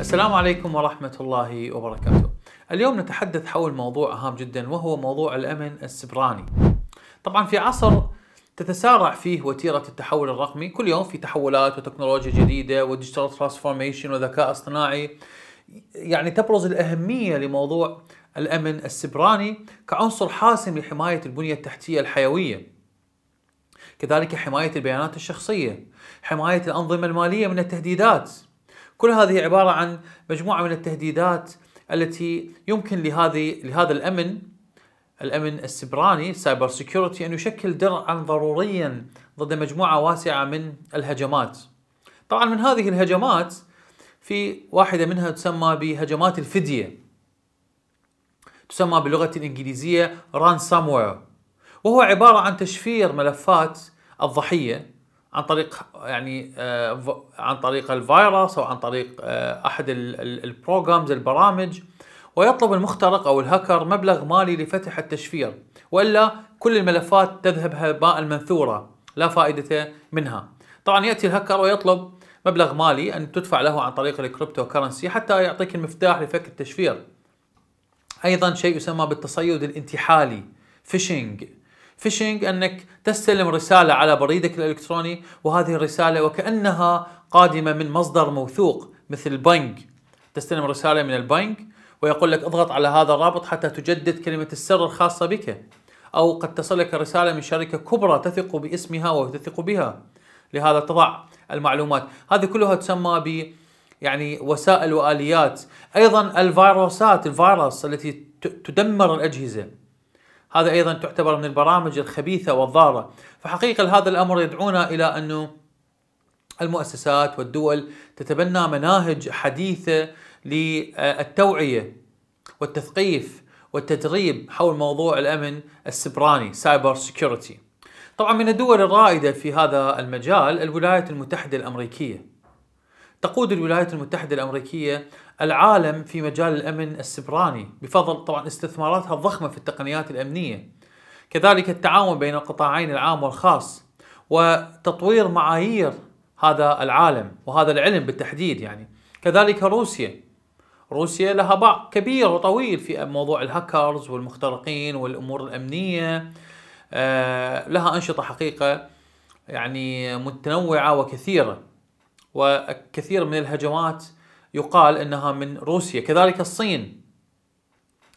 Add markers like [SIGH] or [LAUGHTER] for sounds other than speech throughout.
السلام عليكم ورحمة الله وبركاته. اليوم نتحدث حول موضوع هام جدا وهو موضوع الأمن السبراني. طبعا في عصر تتسارع فيه وتيرة التحول الرقمي، كل يوم في تحولات وتكنولوجيا جديدة وديجيتال ترانسفورميشن وذكاء اصطناعي. يعني تبرز الأهمية لموضوع الأمن السبراني كعنصر حاسم لحماية البنية التحتية الحيوية كذلك حماية البيانات الشخصية حماية الأنظمة المالية من التهديدات كل هذه عبارة عن مجموعة من التهديدات التي يمكن لهذه لهذا الأمن الأمن السبراني السايبر سيكيورتي أن يشكل درعا ضروريا ضد مجموعة واسعة من الهجمات طبعا من هذه الهجمات في واحدة منها تسمى بهجمات الفدية تسمى باللغة الإنجليزية ransomware وهو عبارة عن تشفير ملفات الضحية عن طريق يعني آه، عن طريق الفيروس او عن طريق آه، احد البروجرامز البرامج ويطلب المخترق او الهاكر مبلغ مالي لفتح التشفير والا كل الملفات تذهب هباء منثوره لا فائده منها. طبعا ياتي الهاكر ويطلب مبلغ مالي ان تدفع له عن طريق الكريبتو كرنسي حتى يعطيك المفتاح لفك التشفير. ايضا شيء يسمى بالتصيد الانتحالي فيشنج فيشنج انك تستلم رساله على بريدك الالكتروني وهذه الرساله وكانها قادمه من مصدر موثوق مثل البنك تستلم رساله من البنك ويقول لك اضغط على هذا الرابط حتى تجدد كلمه السر الخاصه بك او قد تصلك رساله من شركه كبرى تثق باسمها وتثق بها لهذا تضع المعلومات هذه كلها تسمى يعني وسائل واليات ايضا الفيروسات الفيروس التي تدمر الاجهزه هذا ايضا تعتبر من البرامج الخبيثه والضاره فحقيقه هذا الامر يدعونا الى انه المؤسسات والدول تتبنى مناهج حديثه للتوعيه والتثقيف والتدريب حول موضوع الامن السبراني سايبر سيكيورتي طبعا من الدول الرائده في هذا المجال الولايات المتحده الامريكيه تقود الولايات المتحدة الأمريكية العالم في مجال الأمن السبراني بفضل طبعا استثماراتها الضخمة في التقنيات الأمنية كذلك التعاون بين القطاعين العام والخاص وتطوير معايير هذا العالم وهذا العلم بالتحديد يعني كذلك روسيا روسيا لها باع كبير وطويل في موضوع الهاكرز والمخترقين والامور الامنيه آه، لها انشطه حقيقه يعني متنوعه وكثيره وكثير من الهجمات يقال انها من روسيا كذلك الصين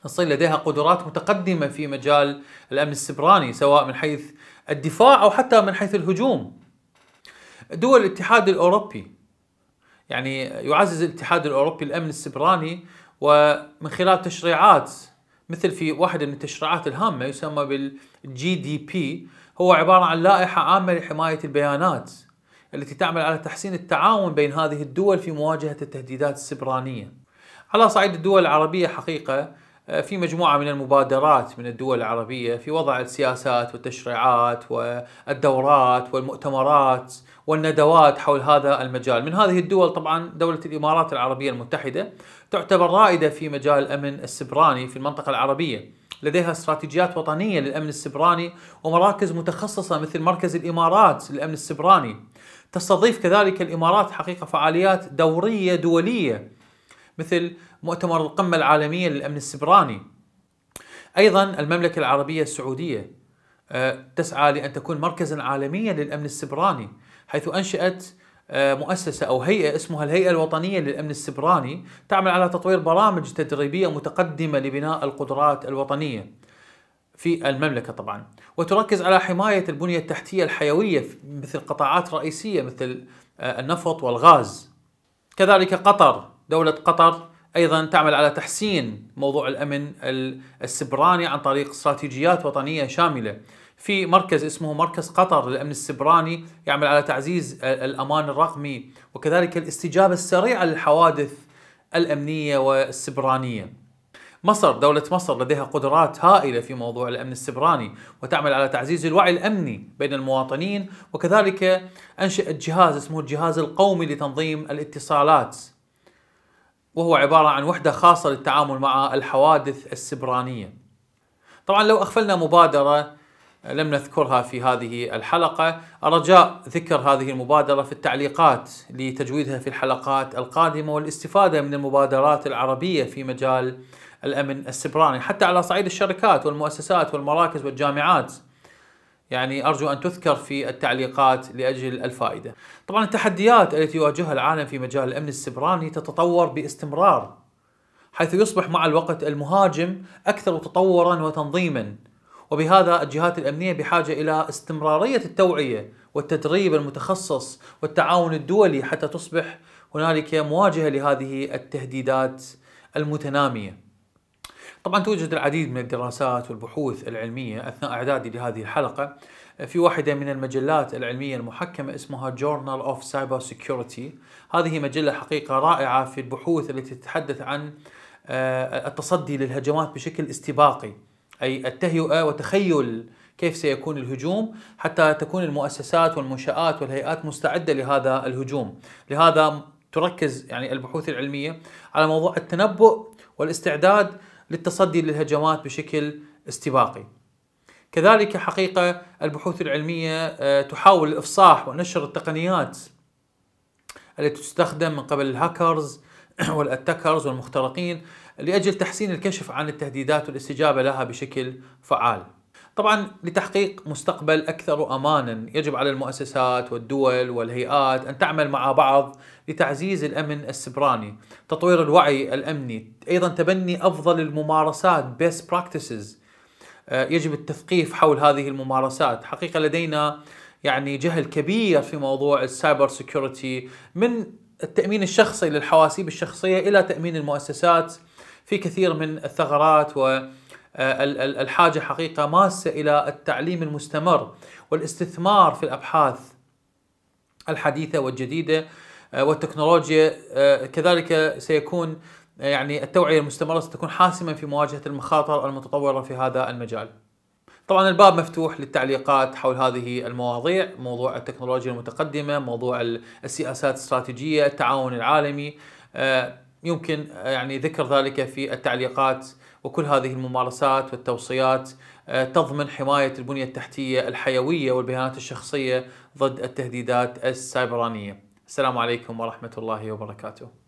الصين لديها قدرات متقدمه في مجال الامن السبراني سواء من حيث الدفاع او حتى من حيث الهجوم دول الاتحاد الاوروبي يعني يعزز الاتحاد الاوروبي الامن السبراني ومن خلال تشريعات مثل في واحده من التشريعات الهامه يسمى بالجي دي بي هو عباره عن لائحه عامه لحمايه البيانات التي تعمل على تحسين التعاون بين هذه الدول في مواجهة التهديدات السبرانية على صعيد الدول العربية حقيقة آه، في مجموعة من المبادرات من الدول العربية في وضع السياسات والتشريعات والدورات والمؤتمرات والندوات حول هذا المجال من هذه الدول طبعا دولة الإمارات العربية المتحدة تعتبر رائدة في مجال الأمن السبراني في المنطقة العربية لديها استراتيجيات وطنية للأمن السبراني ومراكز متخصصة مثل مركز الإمارات للأمن السبراني تستضيف كذلك الامارات حقيقه فعاليات دوريه دوليه مثل مؤتمر القمه العالميه للامن السبراني. ايضا المملكه العربيه السعوديه آه، تسعى لان تكون مركزا عالميا للامن السبراني حيث انشات آه، مؤسسة أو هيئة اسمها الهيئة الوطنية للأمن السبراني تعمل على تطوير برامج تدريبية متقدمة لبناء القدرات الوطنية في المملكة طبعا وتركز على حماية البنية التحتية الحيوية مثل قطاعات رئيسية مثل آه، النفط والغاز كذلك قطر دولة قطر أيضا تعمل على تحسين موضوع الأمن السبراني عن طريق استراتيجيات وطنية شاملة في مركز اسمه مركز قطر للأمن السبراني يعمل على تعزيز آه، الأمان الرقمي وكذلك الاستجابة السريعة للحوادث الأمنية والسبرانية مصر دولة مصر لديها قدرات هائلة في موضوع الأمن السبراني وتعمل على تعزيز الوعي الأمني بين المواطنين وكذلك أنشأت جهاز اسمه الجهاز القومي لتنظيم الاتصالات وهو عبارة عن وحدة خاصة للتعامل مع الحوادث السبرانية طبعا لو أغفلنا مبادرة لم نذكرها في هذه الحلقة أرجاء ذكر هذه المبادرة في التعليقات لتجويدها في الحلقات القادمة والاستفادة من المبادرات العربية في مجال الامن السبراني حتى على صعيد الشركات والمؤسسات والمراكز والجامعات يعني ارجو ان تذكر في التعليقات لاجل الفائده. طبعا التحديات التي يواجهها العالم في مجال الامن السبراني تتطور باستمرار حيث يصبح مع الوقت المهاجم اكثر تطورا وتنظيما وبهذا الجهات الامنيه بحاجه الى استمراريه التوعيه والتدريب المتخصص والتعاون الدولي حتى تصبح هنالك مواجهه لهذه التهديدات المتناميه. طبعا توجد العديد من الدراسات والبحوث العلمية أثناء إعدادي لهذه الحلقة في واحدة من المجلات العلمية المحكمة اسمها Journal of Cyber Security هذه مجلة حقيقة رائعة في البحوث التي تتحدث عن آه، التصدي للهجمات بشكل استباقي أي التهيئة وتخيل كيف سيكون الهجوم حتى تكون المؤسسات والمنشآت والهيئات مستعدة لهذا الهجوم لهذا تركز يعني البحوث العلمية على موضوع التنبؤ والاستعداد للتصدي للهجمات بشكل استباقي. كذلك حقيقه البحوث العلميه آه، تحاول الافصاح ونشر التقنيات التي تستخدم من قبل الهاكرز [CLEARS THROAT] والاتاكرز والمخترقين لاجل تحسين الكشف عن التهديدات والاستجابه لها بشكل فعال. طبعا لتحقيق مستقبل أكثر أمانا يجب على المؤسسات والدول والهيئات أن تعمل مع بعض لتعزيز الأمن السبراني تطوير الوعي الأمني أيضا تبني أفضل الممارسات best practices آه، يجب التثقيف حول هذه الممارسات حقيقة لدينا يعني جهل كبير في موضوع السايبر سيكوريتي من التأمين الشخصي للحواسيب الشخصية إلى تأمين المؤسسات في كثير من الثغرات و آه، الحاجة حقيقة ماسة إلى التعليم المستمر والاستثمار في الأبحاث الحديثة والجديدة آه، والتكنولوجيا آه، كذلك سيكون يعني التوعية المستمرة ستكون حاسما في مواجهة المخاطر المتطورة في هذا المجال طبعا الباب مفتوح للتعليقات حول هذه المواضيع موضوع التكنولوجيا المتقدمة موضوع السياسات الاستراتيجية التعاون العالمي يمكن يعني ذكر ذلك في التعليقات وكل هذه الممارسات والتوصيات آه، تضمن حماية البنية التحتية الحيوية والبيانات الشخصية ضد التهديدات السايبرانية السلام عليكم ورحمة الله وبركاته